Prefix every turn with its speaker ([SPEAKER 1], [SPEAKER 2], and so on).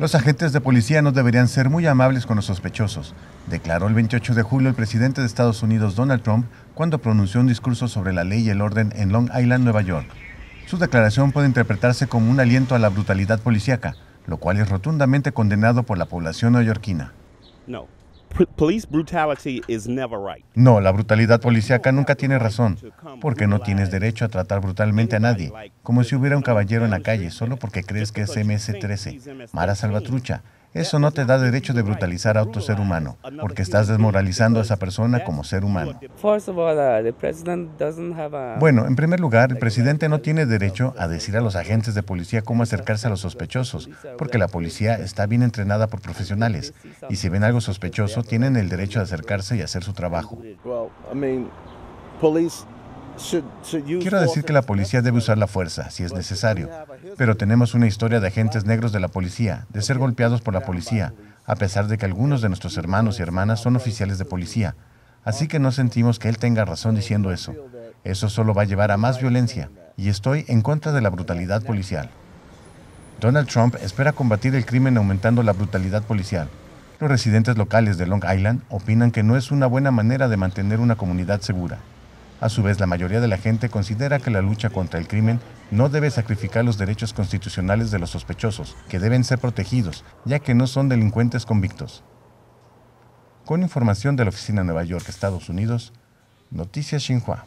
[SPEAKER 1] Los agentes de policía no deberían ser muy amables con los sospechosos, declaró el 28 de julio el presidente de Estados Unidos Donald Trump cuando pronunció un discurso sobre la ley y el orden en Long Island, Nueva York. Su declaración puede interpretarse como un aliento a la brutalidad policíaca, lo cual es rotundamente condenado por la población neoyorquina. No. No, la brutalidad policíaca nunca tiene razón, porque no tienes derecho a tratar brutalmente a nadie, como si hubiera un caballero en la calle solo porque crees que es MS-13, Mara Salvatrucha, eso no te da derecho de brutalizar a otro ser humano, porque estás desmoralizando a esa persona como ser humano. Uh, bueno, en primer lugar, el presidente no tiene derecho a decir a los agentes de policía cómo acercarse a los sospechosos, porque la policía está bien entrenada por profesionales, y si ven algo sospechoso, tienen el derecho de acercarse y hacer su trabajo. Quiero decir que la policía debe usar la fuerza, si es necesario, pero tenemos una historia de agentes negros de la policía, de ser golpeados por la policía, a pesar de que algunos de nuestros hermanos y hermanas son oficiales de policía. Así que no sentimos que él tenga razón diciendo eso. Eso solo va a llevar a más violencia, y estoy en contra de la brutalidad policial. Donald Trump espera combatir el crimen aumentando la brutalidad policial. Los residentes locales de Long Island opinan que no es una buena manera de mantener una comunidad segura. A su vez, la mayoría de la gente considera que la lucha contra el crimen no debe sacrificar los derechos constitucionales de los sospechosos, que deben ser protegidos, ya que no son delincuentes convictos. Con información de la Oficina de Nueva York, Estados Unidos, Noticias Xinhua.